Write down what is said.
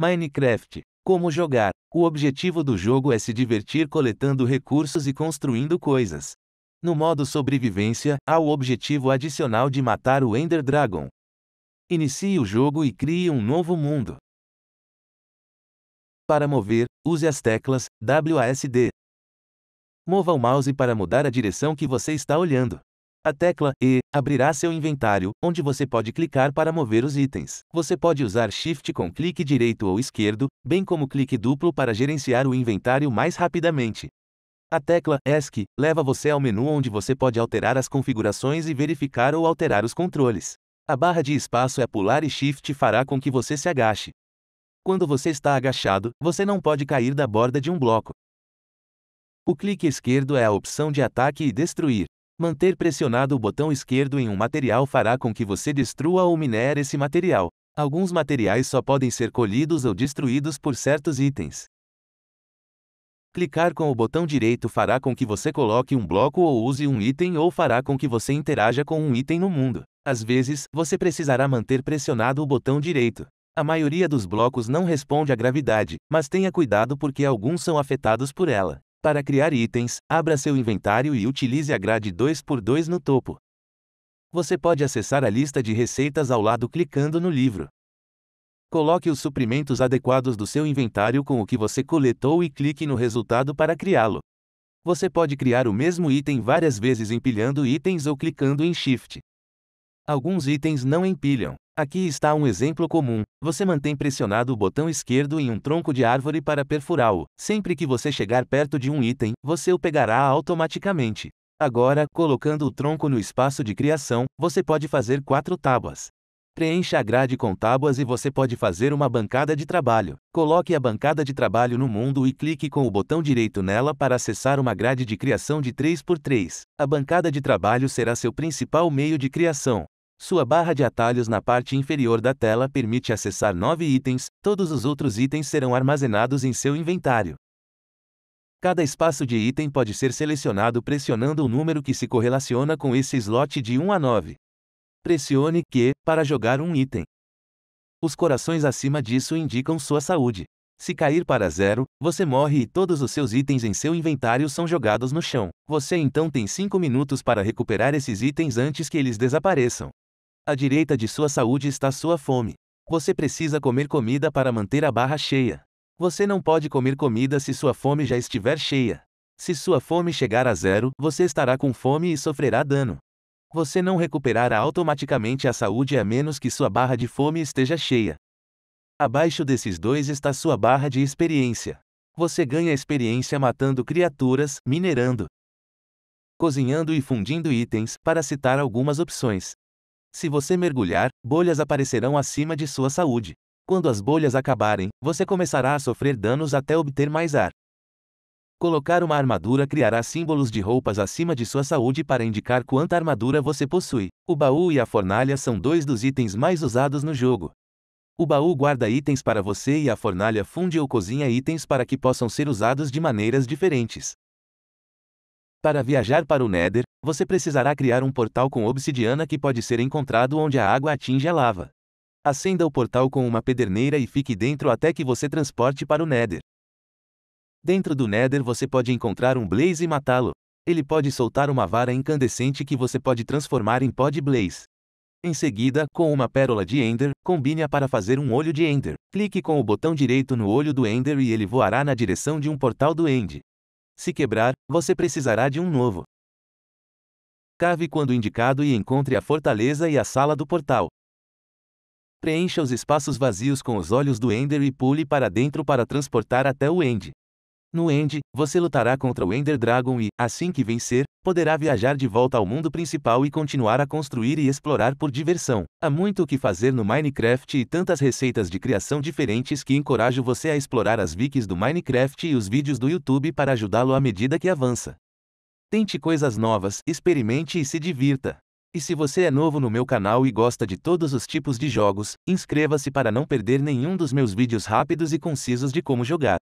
Minecraft. Como jogar? O objetivo do jogo é se divertir coletando recursos e construindo coisas. No modo sobrevivência, há o objetivo adicional de matar o Ender Dragon. Inicie o jogo e crie um novo mundo. Para mover, use as teclas WASD. Mova o mouse para mudar a direção que você está olhando. A tecla E abrirá seu inventário, onde você pode clicar para mover os itens. Você pode usar Shift com clique direito ou esquerdo, bem como clique duplo para gerenciar o inventário mais rapidamente. A tecla ESC leva você ao menu onde você pode alterar as configurações e verificar ou alterar os controles. A barra de espaço é pular e Shift fará com que você se agache. Quando você está agachado, você não pode cair da borda de um bloco. O clique esquerdo é a opção de ataque e destruir. Manter pressionado o botão esquerdo em um material fará com que você destrua ou minere esse material. Alguns materiais só podem ser colhidos ou destruídos por certos itens. Clicar com o botão direito fará com que você coloque um bloco ou use um item ou fará com que você interaja com um item no mundo. Às vezes, você precisará manter pressionado o botão direito. A maioria dos blocos não responde à gravidade, mas tenha cuidado porque alguns são afetados por ela. Para criar itens, abra seu inventário e utilize a grade 2x2 no topo. Você pode acessar a lista de receitas ao lado clicando no livro. Coloque os suprimentos adequados do seu inventário com o que você coletou e clique no resultado para criá-lo. Você pode criar o mesmo item várias vezes empilhando itens ou clicando em Shift. Alguns itens não empilham. Aqui está um exemplo comum. Você mantém pressionado o botão esquerdo em um tronco de árvore para perfurá lo Sempre que você chegar perto de um item, você o pegará automaticamente. Agora, colocando o tronco no espaço de criação, você pode fazer quatro tábuas. Preencha a grade com tábuas e você pode fazer uma bancada de trabalho. Coloque a bancada de trabalho no mundo e clique com o botão direito nela para acessar uma grade de criação de 3x3. A bancada de trabalho será seu principal meio de criação. Sua barra de atalhos na parte inferior da tela permite acessar nove itens, todos os outros itens serão armazenados em seu inventário. Cada espaço de item pode ser selecionado pressionando o número que se correlaciona com esse slot de 1 a 9. Pressione Q para jogar um item. Os corações acima disso indicam sua saúde. Se cair para zero, você morre e todos os seus itens em seu inventário são jogados no chão. Você então tem 5 minutos para recuperar esses itens antes que eles desapareçam. À direita de sua saúde está sua fome. Você precisa comer comida para manter a barra cheia. Você não pode comer comida se sua fome já estiver cheia. Se sua fome chegar a zero, você estará com fome e sofrerá dano. Você não recuperará automaticamente a saúde a menos que sua barra de fome esteja cheia. Abaixo desses dois está sua barra de experiência. Você ganha experiência matando criaturas, minerando, cozinhando e fundindo itens, para citar algumas opções. Se você mergulhar, bolhas aparecerão acima de sua saúde. Quando as bolhas acabarem, você começará a sofrer danos até obter mais ar. Colocar uma armadura criará símbolos de roupas acima de sua saúde para indicar quanta armadura você possui. O baú e a fornalha são dois dos itens mais usados no jogo. O baú guarda itens para você e a fornalha funde ou cozinha itens para que possam ser usados de maneiras diferentes. Para viajar para o Nether, você precisará criar um portal com obsidiana que pode ser encontrado onde a água atinge a lava. Acenda o portal com uma pederneira e fique dentro até que você transporte para o Nether. Dentro do Nether você pode encontrar um Blaze e matá-lo. Ele pode soltar uma vara incandescente que você pode transformar em pó de Blaze. Em seguida, com uma pérola de Ender, combine-a para fazer um olho de Ender. Clique com o botão direito no olho do Ender e ele voará na direção de um portal do End. Se quebrar, você precisará de um novo. Cave quando indicado e encontre a fortaleza e a sala do portal. Preencha os espaços vazios com os olhos do Ender e pule para dentro para transportar até o End. No End, você lutará contra o Ender Dragon e, assim que vencer, poderá viajar de volta ao mundo principal e continuar a construir e explorar por diversão. Há muito o que fazer no Minecraft e tantas receitas de criação diferentes que encorajo você a explorar as wikis do Minecraft e os vídeos do YouTube para ajudá-lo à medida que avança. Tente coisas novas, experimente e se divirta. E se você é novo no meu canal e gosta de todos os tipos de jogos, inscreva-se para não perder nenhum dos meus vídeos rápidos e concisos de como jogar.